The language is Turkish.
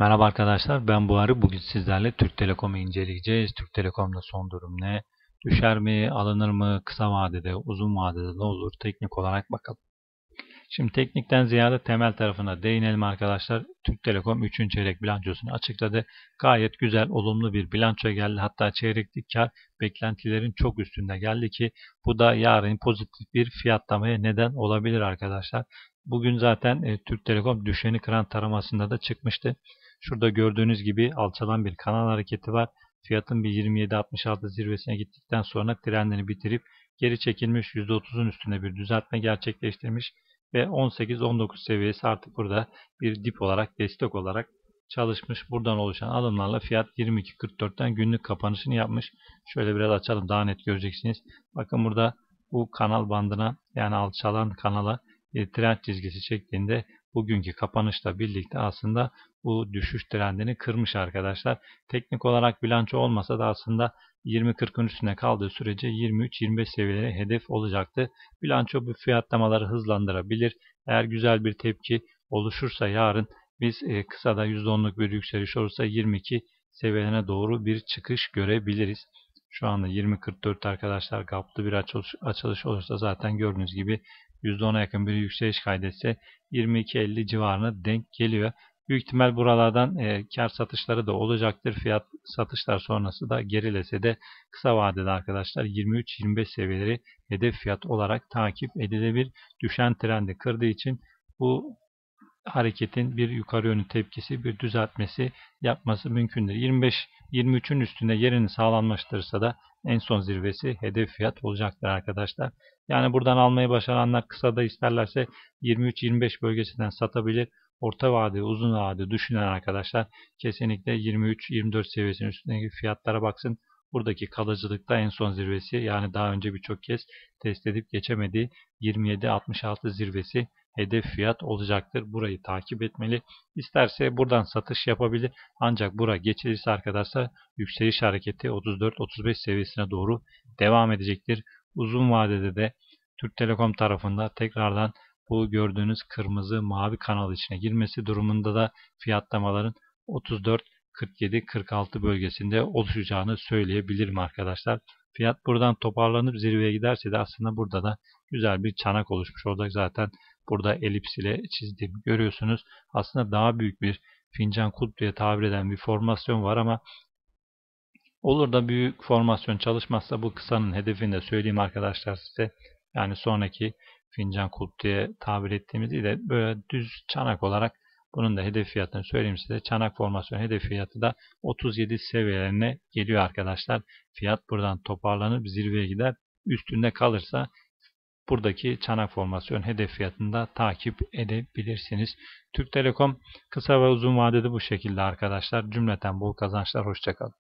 Merhaba arkadaşlar ben Buhari. Bugün sizlerle Türk Telekom'u inceleyeceğiz. Türk Telekom'da son durum ne? Düşer mi? Alınır mı? Kısa vadede, uzun vadede ne olur? Teknik olarak bakalım. Şimdi teknikten ziyade temel tarafına değinelim arkadaşlar. Türk Telekom 3. çeyrek bilançosunu açıkladı. Gayet güzel, olumlu bir bilanço geldi. Hatta çeyreklik kar beklentilerin çok üstünde geldi ki bu da yarın pozitif bir fiyatlamaya neden olabilir arkadaşlar. Bugün zaten e, Türk Telekom düşeni kıran taramasında da çıkmıştı. Şurada gördüğünüz gibi alçalan bir kanal hareketi var. Fiyatın bir 27.66 zirvesine gittikten sonra trendini bitirip geri çekilmiş %30'un üstüne bir düzeltme gerçekleştirmiş ve 18-19 seviyesi artık burada bir dip olarak destek olarak çalışmış. Buradan oluşan alımlarla fiyat 22.44'ten günlük kapanışını yapmış. Şöyle biraz açalım daha net göreceksiniz. Bakın burada bu kanal bandına yani alçalan kanala e, trend çizgisi şeklinde bugünkü kapanışla birlikte aslında bu düşüş trendini kırmış arkadaşlar. Teknik olarak bilanço olmasa da aslında 20-40'ın üstüne kaldığı sürece 23-25 seviyeleri hedef olacaktı. Bilanço bu fiyatlamaları hızlandırabilir. Eğer güzel bir tepki oluşursa yarın biz e, kısada %10'luk bir yükseliş olursa 22 seviyelerine doğru bir çıkış görebiliriz. Şu anda 20.44 arkadaşlar gaplı bir açılış, açılış olursa zaten gördüğünüz gibi %10'a yakın bir yükseliş kaydetse 22.50 civarına denk geliyor. Büyük ihtimal buralardan e, kar satışları da olacaktır. Fiyat satışlar sonrası da gerilese de kısa vadede arkadaşlar 23-25 seviyeleri hedef fiyat olarak takip edilebilir. Düşen trendi kırdığı için bu hareketin bir yukarı yönlü tepkisi, bir düzeltmesi yapması mümkündür. 25-23'ün üstünde yerini sağlamlaştırırsa da en son zirvesi hedef fiyat olacaktır arkadaşlar. Yani buradan almayı başaranlar kısa da isterlerse 23-25 bölgesinden satabilir. Orta vade, uzun vade düşünen arkadaşlar kesinlikle 23-24 seviyesinin üstündeki fiyatlara baksın. Buradaki kalıcılıkta en son zirvesi yani daha önce birçok kez test edip geçemediği 27.66 zirvesi hedef fiyat olacaktır. Burayı takip etmeli. İsterse buradan satış yapabilir. Ancak bura geçilirse arkadaşlar yükseliş hareketi 34-35 seviyesine doğru devam edecektir. Uzun vadede de Türk Telekom tarafında tekrardan bu gördüğünüz kırmızı mavi kanal içine girmesi durumunda da fiyatlamaların 34 47-46 bölgesinde oluşacağını söyleyebilirim arkadaşlar. Fiyat buradan toparlanıp zirveye giderse de aslında burada da güzel bir çanak oluşmuş olacak. Zaten burada elips ile çizdim görüyorsunuz. Aslında daha büyük bir fincan kutluya tabir eden bir formasyon var ama olur da büyük formasyon çalışmazsa bu kısanın hedefini de söyleyeyim arkadaşlar size. Yani sonraki fincan kulp tabir ettiğimiz ile böyle düz çanak olarak bunun da hedef fiyatını söyleyeyim size. Çanak formasyon hedef fiyatı da 37 seviyelerine geliyor arkadaşlar. Fiyat buradan toparlanıp zirveye gider. Üstünde kalırsa buradaki çanak formasyon hedef fiyatını da takip edebilirsiniz. Türk Telekom kısa ve uzun vadede bu şekilde arkadaşlar. Cümleten bol kazançlar. Hoşçakalın.